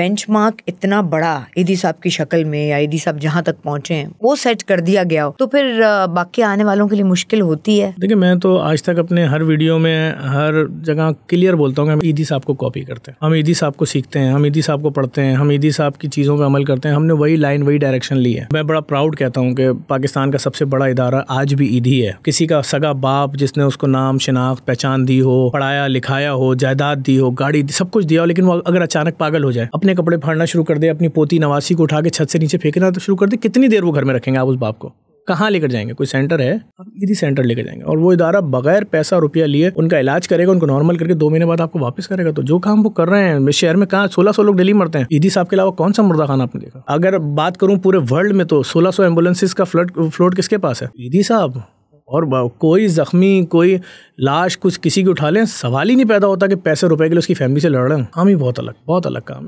benchmark इतना बड़ा ईदी साहब की शक्ल में या इदी साहब जहाँ तक पहुँचे हैं वो सेट कर दिया गया हो तो फिर बाकी आने वालों के लिए मुश्किल होती है देखिए मैं तो आज तक अपने हर वीडियो में हर जगह क्लियर बोलता हूँ हम ईदी साहब को कॉपी करते हैं हम ईदी साहब को सीखते हैं हम ईदी साहब को पढ़ते हैं हम ईदी साहब की चीज़ों पर अमल करते हैं हमने वही लाइन वही डायरेक्शन ली है मैं बड़ा प्राउड कहता हूँ कि पाकिस्तान का सबसे बड़ा इदारा आज भी ईदी है किसी का सगा बाप जिसने उसको नाम शिनाख्त पहचान दी हो पढ़ाया लिखाया हो जायदाद दी हो गाड़ी सब कुछ दिया हो लेकिन वो अगर अचानक पागल हो जाए अपने अपने कपड़े फाड़ना शुरू कर दे अपनी पोती नवासी को उठा के छत से नीचे फेंकना तो शुरू कर दे कितनी देर वो घर में रखेंगे आप उस बाप को कहाँ लेकर जाएंगे कोई सेंटर है आप यदि सेंटर लेकर जाएंगे और वो इदारा बगैर पैसा रुपया लिए उनका इलाज करेगा उनको नॉर्मल करके दो महीने बाद आपको वापस करेगा तो जो काम वो कर रहे हैं शहर में कहाँ सोलह सौ लोग डेली मरते हैं ईदी साहब के अलावा कौन सा मुर्दा खाना आपने देखा अगर बात करूँ पूरे वर्ल्ड में तो सोलह सौ एम्बुलेंसिस का फ्लड फ्लोट किसके पास है ईदी साहब और कोई ज़ख्मी कोई लाश कुछ किसी की उठा लें सवाल ही नहीं पैदा होता कि पैसे रुपए के लिए उसकी फैमिली से लड़ रहे हैं हम ही बहुत अलग बहुत अलग काम है